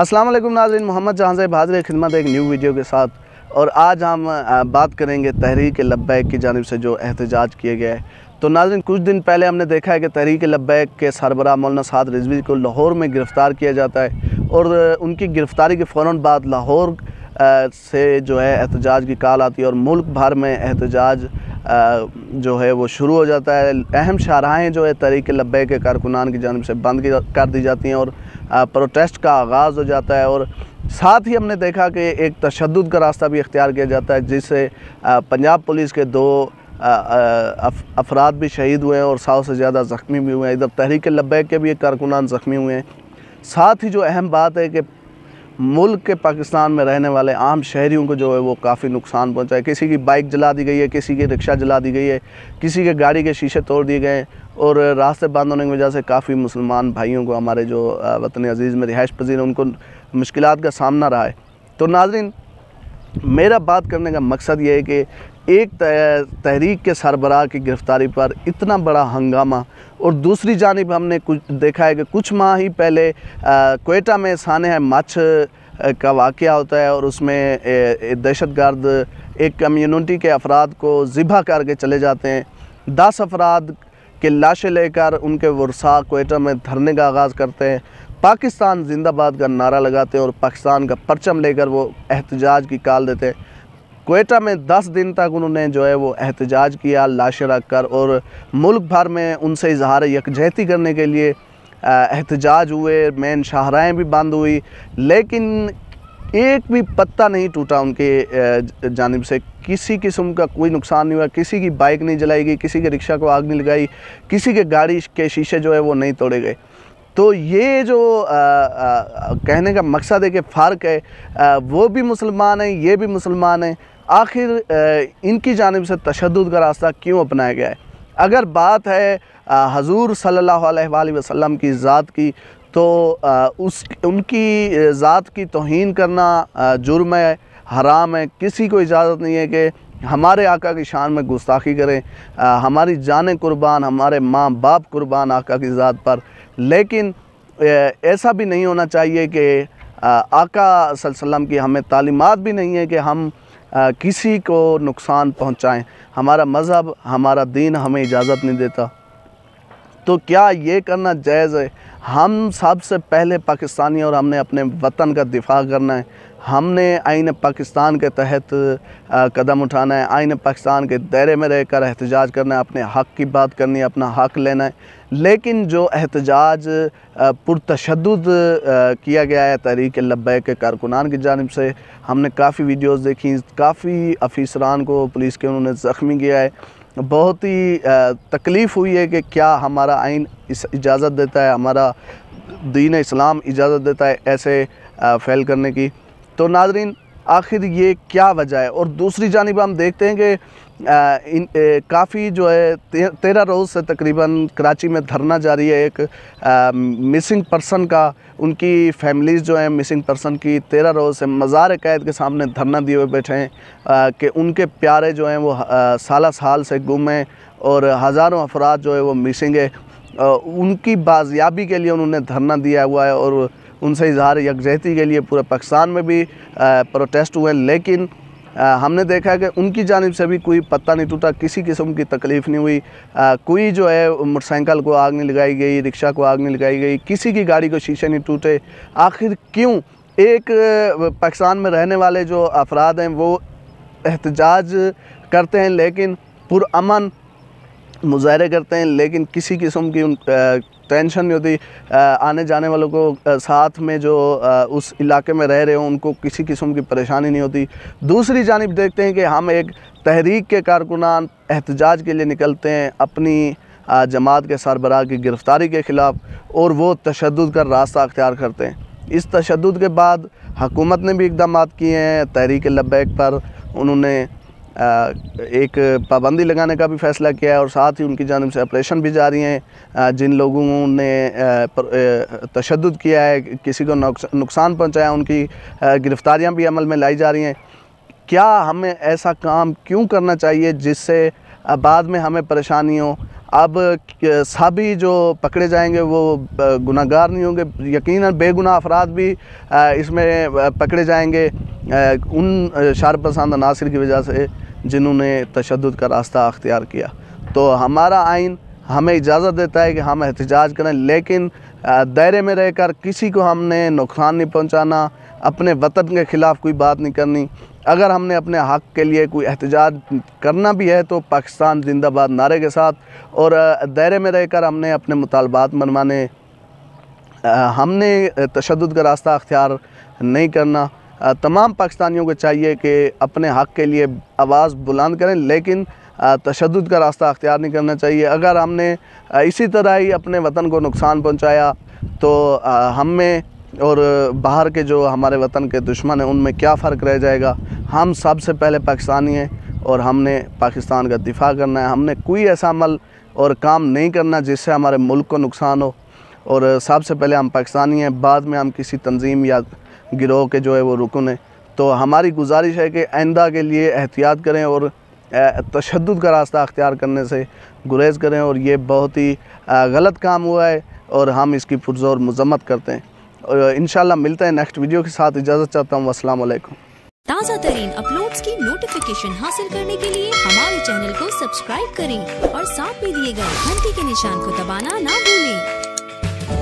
अस्सलाम वालेकुम नाजरीन मोहम्मद से हाजिर खिदमत एक न्यू वीडियो के साथ और आज हम बात करेंगे तहरीक लब्बैक की जानब से जो एहतजाज किए गए तो नाजरीन कुछ दिन पहले हमने देखा है कि तहरीक लब्बैक के सरबरा मौलाना साद रिजवी को लाहौर में गिरफ़्तार किया जाता है और उनकी गिरफ़्तारी के फ़ौर बाद लाहौर से जो है एहतजाज की काल आती है और मुल्क भर में एहतजाज जो है वो शुरू हो जाता है अहम शाहराहें जो है तहरीक लब्बैक के कारकुनान की जानब से बंद कर दी जाती हैं और प्रोटेस्ट का आगाज़ हो जाता है और साथ ही हमने देखा कि एक तशद का रास्ता भी अख्तियार किया जाता है जिससे पंजाब पुलिस के दो अफराद भी शहीद हुए हैं और सौ से ज़्यादा ज़ख्मी भी हुए हैं इधर तहरीक लब्बैक के भी एक कारकुनान ज़ख्मी हुए हैं साथ ही जो अहम बात है कि मुल्क के पाकिस्तान में रहने वाले आम शहरीों को जो है वो काफ़ी नुकसान पहुंचा है किसी की बाइक जला दी गई है किसी की रिक्शा जला दी गई है किसी के गाड़ी के शीशे तोड़ दिए गए और रास्ते बंद होने की वजह से काफ़ी मुसलमान भाइयों को हमारे जो वतन अजीज़ में रिहाइश पजीर उनको मुश्किल का सामना रहा है तो नाजरीन मेरा बात करने का मकसद ये है कि एक तहरीक के सरबराह की गिरफ़्तारी पर इतना बड़ा हंगामा और दूसरी जानब हमने कुछ देखा है कि कुछ माह ही पहले कोयटा में सान है मच्छ का वाक़ होता है और उसमें दहशत गर्द एक कम्यूनिटी के अफराद को ज़िबा करके चले जाते हैं दस अफराद के लाशें लेकर उनके वर्षा कोयटा में धरने का आगाज़ करते हैं पाकिस्तान जिंदाबाद का नारा लगाते हैं और पाकिस्तान का परचम लेकर वो एहतजाज की काल देते हैं कोयटा में 10 दिन तक उन्होंने जो है वो एहतजाज किया लाशें रख कर और मुल्क भर में उनसे इजहार यकजहती करने के लिए एहतजाज हुए मेन शाहराएँ भी बंद हुई लेकिन एक भी पत्ता नहीं टूटा उनके जानब से किसी किस्म का कोई नुकसान नहीं हुआ किसी की बाइक नहीं जलाई गई किसी के रिक्शा को आग नहीं लगाई किसी के गाड़ी के शीशे जो है वो नहीं तोड़े गए तो ये जो आ, आ, कहने का मकसद है कि फ़र्क है आ, वो भी मुसलमान हैं ये भी मुसलमान हैं आखिर इनकी जानब से तशद का रास्ता क्यों अपनाया गया है अगर बात है हजूर सल्ला वसम की ज़ात की तो उस उनकी ज़ात की तोहन करना जुर्म है हराम है किसी को इजाज़त नहीं है कि हमारे आका की शान में गुस्ताखी करें हमारी जान कुर्बान हमारे माँ बाप कुर्बान आका की ज़ात पर लेकिन ऐसा भी नहीं होना चाहिए कि आका सल्लम की हमें तालीमत भी नहीं है कि हम आ, किसी को नुकसान पहुंचाएं हमारा मज़हब हमारा दीन हमें इजाज़त नहीं देता तो क्या ये करना जायज़ है हम सबसे पहले पाकिस्तानी और हमने अपने वतन का दिफा करना है हमने आइन पाकिस्तान के तहत कदम उठाना है आइन पाकिस्तान के दायरे में रहकर एहतजाज करना है अपने हक़ की बात करनी है अपना हक़ लेना है लेकिन जो एहतजाज पुरतशद किया गया है तहरीक लब्बैक के कारकुनान की जानब से हमने काफ़ी वीडियोज़ देखी काफ़ी अफीसरान को पुलिस के उन्होंने ज़ख्मी किया है बहुत ही तकलीफ़ हुई है कि क्या हमारा आइन इजाज़त देता है हमारा दीन इस्लाम इजाज़त देता है ऐसे फ़ैल करने की तो नाजरीन आखिर ये क्या वजह है और दूसरी जानब हम देखते हैं कि काफ़ी जो है ते, तेरह रोज़ से तकरीबन कराची में धरना जारी है एक आ, मिसिंग पर्सन का उनकी फैमिलीज़ जो हैं मिसिंग पर्सन की तेरह रोज़ से मज़ार कैद के सामने धरना दिए हुए बैठे हैं कि उनके प्यारे जो हैं वो साल साल से गुम हैं और हज़ारों अफराद जो है वो मिसिंग है उनकी बाजियाबी के लिए उन्होंने धरना दिया हुआ है और उनसे इजहार यकजहती के लिए पूरे पाकिस्तान में भी प्रोटेस्ट हुए लेकिन आ, हमने देखा कि उनकी जानब से भी कोई पत्ता नहीं टूटा किसी किस्म की तकलीफ़ नहीं हुई आ, कोई जो है मोटरसाइकिल को आग नहीं लगाई गई रिक्शा को आग नहीं लगाई गई किसी की गाड़ी को शीशे नहीं टूटे आखिर क्यों एक पाकिस्तान में रहने वाले जो अफराद हैं वो एहतजाज करते हैं लेकिन पुरान मुजाहरे करते हैं लेकिन किसी किस्म की उन टेंशन नहीं होती आने जाने वालों को साथ में जो उस इलाके में रह रहे हो उनको किसी किस्म की परेशानी नहीं होती दूसरी जानब देखते हैं कि हम एक तहरीक के कारकुनान एहतजाज के लिए निकलते हैं अपनी जमात के सरबराह की गिरफ़्तारी के ख़िलाफ़ और वो तशद का रास्ता अख्तियार करते हैं इस तशद के बाद हकूमत ने भी इकदाम किए हैं तहरीक लबैक पर उन्होंने एक पाबंदी लगाने का भी फैसला किया है और साथ ही उनकी जानब से ऑपरेशन भी जारी हैं जिन लोगों ने तशद किया है किसी को नुकसान पहुँचाया उनकी गिरफ़्तारियाँ भी अमल में लाई जा रही हैं क्या हमें ऐसा काम क्यों करना चाहिए जिससे बाद में हमें परेशानियों अब सभी जो पकड़े जाएंगे वो गुनागार नहीं होंगे यकीन बेगुना अफराद भी इसमें पकड़े जाएंगे उन शार पसंद अनासर की वजह से जिन्होंने तशद का रास्ता अख्तियार किया तो हमारा आइन हमें इजाज़त देता है कि हम एहतजाज करें लेकिन दायरे में रहकर किसी को हमने नुकसान नहीं पहुंचाना अपने वतन के ख़िलाफ़ कोई बात नहीं करनी अगर हमने अपने हक़ के लिए कोई एहतजाज करना भी है तो पाकिस्तान जिंदाबाद नारे के साथ और दायरे में रहकर हमने अपने मुतालबात मनवाने हमने तशद का रास्ता अख्तियार नहीं करना तमाम पाकिस्तानियों को चाहिए कि अपने हक़ के लिए आवाज़ बुलंद करें लेकिन तशद का रास्ता अख्तियार नहीं करना चाहिए अगर हमने इसी तरह ही अपने वतन को नुकसान पहुँचाया तो हमें और बाहर के जो हमारे वतन के दुश्मन हैं उनमें क्या फ़र्क रह जाएगा हम सबसे पहले पाकिस्तानी हैं और हमने पाकिस्तान का दिफा करना है हमने कोई ऐसा अमल और काम नहीं करना जिससे हमारे मुल्क को नुकसान हो और सबसे पहले हम पाकिस्तानी हैं बाद में हम किसी तंजीम या गिरोह के जो है वो रुकन हैं तो हमारी गुजारिश है कि आइंदा के लिए एहतियात करें और तशद का रास्ता अख्तियार करने से गुरेज़ करें और ये बहुत ही गलत काम हुआ है और हम इसकी पुरजोर मजम्मत करते हैं इन मिलते हैं नेक्स्ट वीडियो के साथ इजाज़त चाहता हूँ असल ताज़ा तरीन अपलोड की नोटिफिकेशन हासिल करने के लिए हमारे चैनल को सब्सक्राइब करें और साथ में दिए गए घंटी के निशान को दबाना ना भूलें